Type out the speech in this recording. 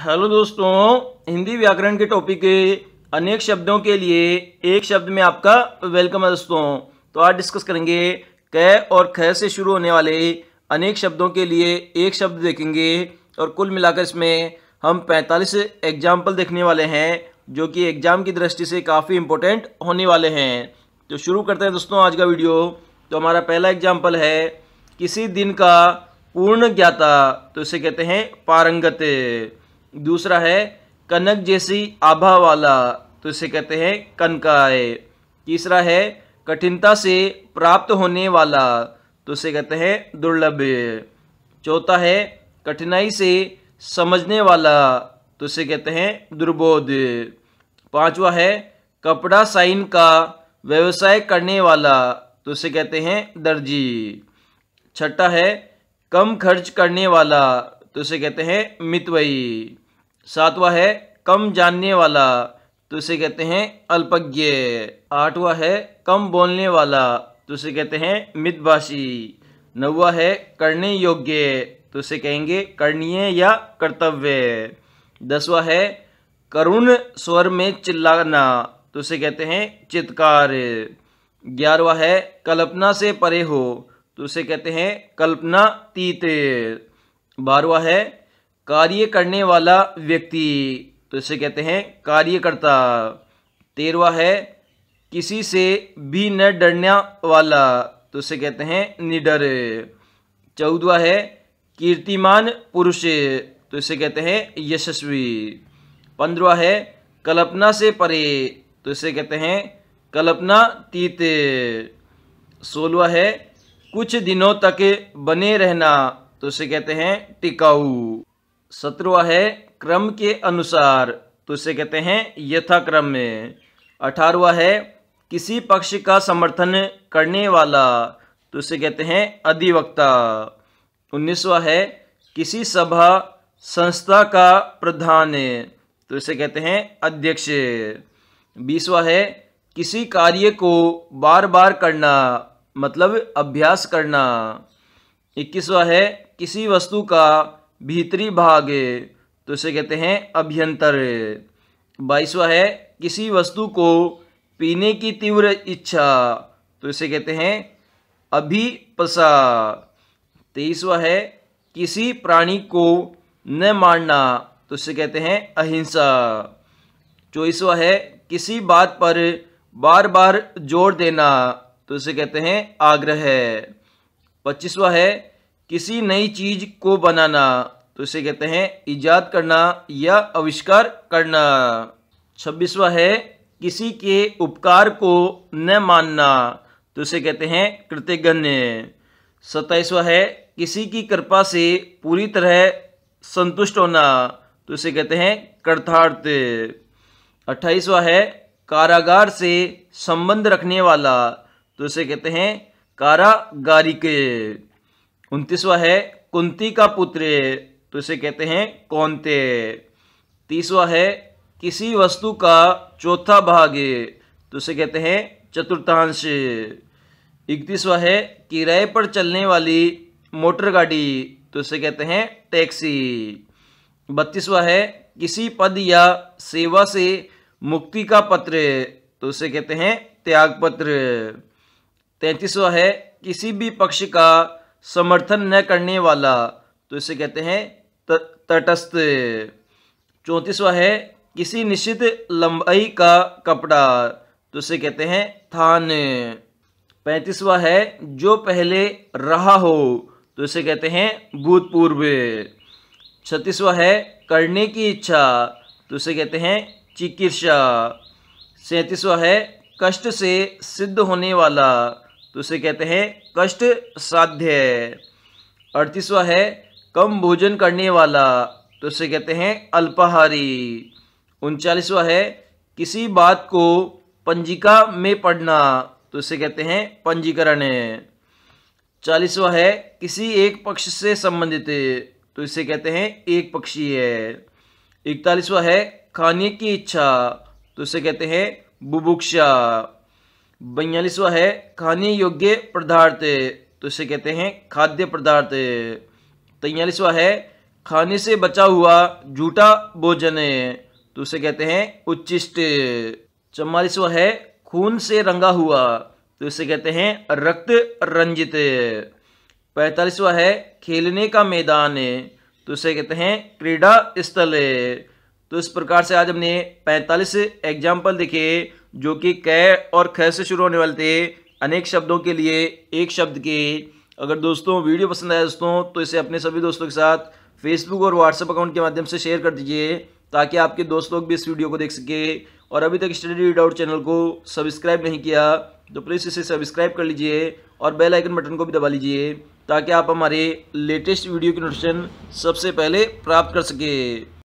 hello दोस्तों हिंदी व्याकरण के टॉपिक के अनेक शब्दों के लिए एक शब्द में आपका वेलकम है दोस्तों तो आज डिस्कस करेंगे क और ख से शुरू होने वाले अनेक शब्दों के लिए एक शब्द देखेंगे और कुल मिलाकर इसमें हम 45 एग्जाम्पल देखने वाले हैं जो कि एग्जाम की दृष्टि से काफ़ी इंपॉर्टेंट होने वाले हैं तो शुरू करते हैं दोस्तों आज का वीडियो तो हमारा पहला एग्जाम्पल है किसी दिन का पूर्ण ज्ञाता तो इसे कहते हैं पारंगत दूसरा है कनक जैसी आभा वाला तो इसे कहते हैं कनकाय तीसरा है कठिनता से प्राप्त होने वाला तो इसे कहते हैं दुर्लभ चौथा है कठिनाई से समझने वाला तो इसे कहते हैं दुर्बोध पांचवा है कपड़ा साइन का व्यवसाय करने वाला तो इसे कहते हैं दर्जी छठा है कम खर्च करने वाला तो इसे कहते हैं मितवई सातवा है कम जानने वाला तो इसे कहते हैं अल्पज्ञ आठवा है कम बोलने वाला तो इसे कहते हैं मितभाषी नौवा है करने योग्य तो इसे कहेंगे करणीय या कर्तव्य दसवा है करुण स्वर में चिल्लाना तो इसे कहते हैं चित्कार ग्यारहवा है कल्पना से परे हो तो उसे कहते हैं कल्पना तीते बारवा है कार्य करने वाला व्यक्ति तो इसे कहते हैं कार्यकर्ता तेरवा है किसी से भी न डरने वाला तो इसे कहते हैं निडर चौदवा है कीर्तिमान पुरुष तो इसे कहते हैं यशस्वी पंद्रवा है कल्पना से परे तो इसे कहते हैं कल्पना तीत सोलवा है कुछ दिनों तक बने रहना तो उसे कहते हैं टिकाऊ सत्रवा है क्रम के अनुसार तो उसे कहते हैं यथाक्रम में अठारवा है किसी पक्ष का समर्थन करने वाला तो उसे कहते हैं अधिवक्ता उन्नीसवा है किसी सभा संस्था का प्रधान तो इसे कहते हैं अध्यक्ष बीसवा है किसी कार्य को बार बार करना मतलब अभ्यास करना इक्कीसवा है किसी वस्तु का भीतरी भाग तो इसे कहते हैं अभ्यंतर बाईसवा है किसी वस्तु को पीने की तीव्र इच्छा तो इसे कहते हैं अभिपसा तेईसवा है किसी प्राणी को न मारना तो इसे कहते हैं अहिंसा चौबीसवा है किसी बात पर बार बार जोर देना तो इसे कहते हैं आग्रह पच्चीसवा है किसी नई चीज को बनाना तो इसे कहते हैं ईजाद करना या आविष्कार करना छब्बीसवा है किसी के उपकार को न मानना तो इसे कहते हैं कृतज्ञ सत्ताईसवा है किसी की कृपा से पूरी तरह संतुष्ट होना तो इसे कहते हैं कर्थार्थ अट्ठाईसवा है कारागार से संबंध रखने वाला तो इसे कहते हैं कारागारी के उनतीसवा है कुंती का पुत्र तो इसे कहते हैं कौनते तीसवा है किसी वस्तु का चौथा भाग तो इसे कहते हैं चतुर्थांश इकतीसवा है किराए पर चलने वाली मोटर गाड़ी तो इसे कहते हैं टैक्सी बत्तीसवा है किसी पद या सेवा से मुक्ति का पत्र तो इसे कहते हैं त्यागपत्र तैंतीसवा है किसी भी पक्ष का समर्थन न करने वाला तो इसे कहते हैं तटस्थ चौंतीसवा है किसी निश्चित लंबाई का कपड़ा तो इसे कहते हैं थान पैंतीसवा है जो पहले रहा हो तो इसे कहते हैं भूतपूर्व छत्तीसवा है करने की इच्छा तो इसे कहते हैं चिकित्सा सैंतीसवा है कष्ट से सिद्ध होने वाला तो उसे कहते हैं कष्ट साध्य अड़तीसवा है कम भोजन करने वाला तो उसे कहते हैं अल्पाहारी उनचालीसवा है किसी बात को पंजिका में पढ़ना तो उसे कहते हैं पंजीकरण चालीसवा है किसी एक पक्ष से संबंधित तो इसे कहते हैं एक पक्षी है इकतालीसवा है खाने की इच्छा तो इसे कहते हैं बुभुक्षा बयालीसवा है खाने योग्य पदार्थ तो इसे कहते हैं खाद्य पदार्थ तैयलीसवा है खाने से बचा हुआ झूठा भोजन तो उसे कहते हैं उच्चिष्ट चौवालीसवा है खून से रंगा हुआ तो इसे कहते हैं रक्त रंजित पैतालीसवा है खेलने का मैदान तो उसे कहते हैं क्रीड़ा स्थल तो इस प्रकार से आज हमने 45 एग्जाम्पल देखे जो कि कै और ख से शुरू होने वाले थे अनेक शब्दों के लिए एक शब्द के अगर दोस्तों वीडियो पसंद आया दोस्तों तो इसे अपने सभी दोस्तों के साथ फेसबुक और व्हाट्सएप अकाउंट के माध्यम से शेयर कर दीजिए ताकि आपके दोस्त लोग भी इस वीडियो को देख सके और अभी तक स्टडी डाउट चैनल को सब्सक्राइब नहीं किया तो प्लीज़ इसे सब्सक्राइब कर लीजिए और बेल आइकन बटन को भी दबा लीजिए ताकि आप हमारे लेटेस्ट वीडियो की नोटिफिकेशन सबसे पहले प्राप्त कर सकें